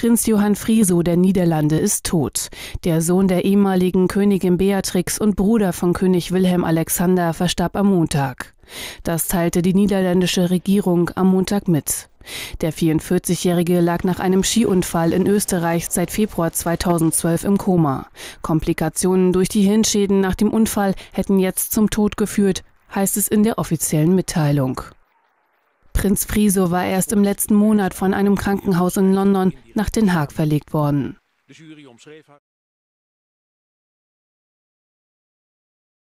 Prinz Johann Friso der Niederlande ist tot. Der Sohn der ehemaligen Königin Beatrix und Bruder von König Wilhelm Alexander verstarb am Montag. Das teilte die niederländische Regierung am Montag mit. Der 44-Jährige lag nach einem Skiunfall in Österreich seit Februar 2012 im Koma. Komplikationen durch die Hirnschäden nach dem Unfall hätten jetzt zum Tod geführt, heißt es in der offiziellen Mitteilung. Prinz Friso war erst im letzten Monat von einem Krankenhaus in London nach Den Haag verlegt worden.